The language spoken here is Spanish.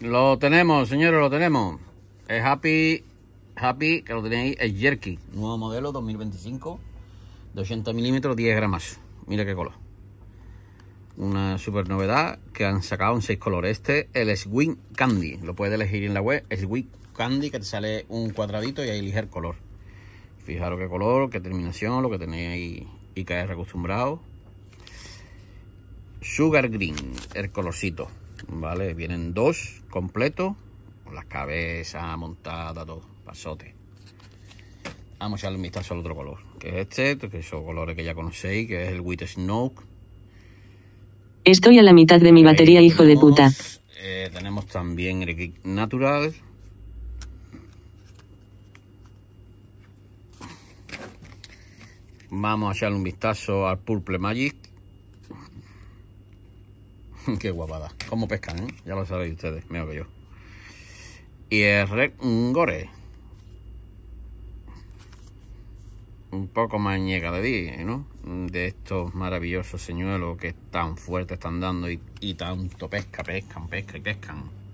Lo tenemos, señores, lo tenemos. Es Happy, Happy, que lo tenéis es Jerky. Nuevo modelo 2025, de 80 milímetros, 10 gramas. Mira qué color. Una super novedad que han sacado en seis colores. Este, el Swing Candy. Lo puedes elegir en la web, Swing Candy, que te sale un cuadradito y ahí elige el color. Fijaros qué color, qué terminación, lo que tenéis y ahí hayas acostumbrado. Sugar Green, el colorcito. ¿vale? Vienen dos completos, con las cabezas montadas, todo, pasote. Vamos a echarle un vistazo al otro color, que es este, que son colores que ya conocéis, que es el White Snow. Estoy a la mitad de mi eh, batería, hijo de puta. tenemos eh, también el Natural. Vamos a echarle un vistazo al Purple Magic. Qué guapada. cómo pescan, eh? Ya lo sabéis ustedes, mejor que yo. Y el Red Gore. Un poco más ñega de ti, ¿no? De estos maravillosos señuelos que tan fuerte están dando y, y tanto pesca, pescan, pesca y pescan.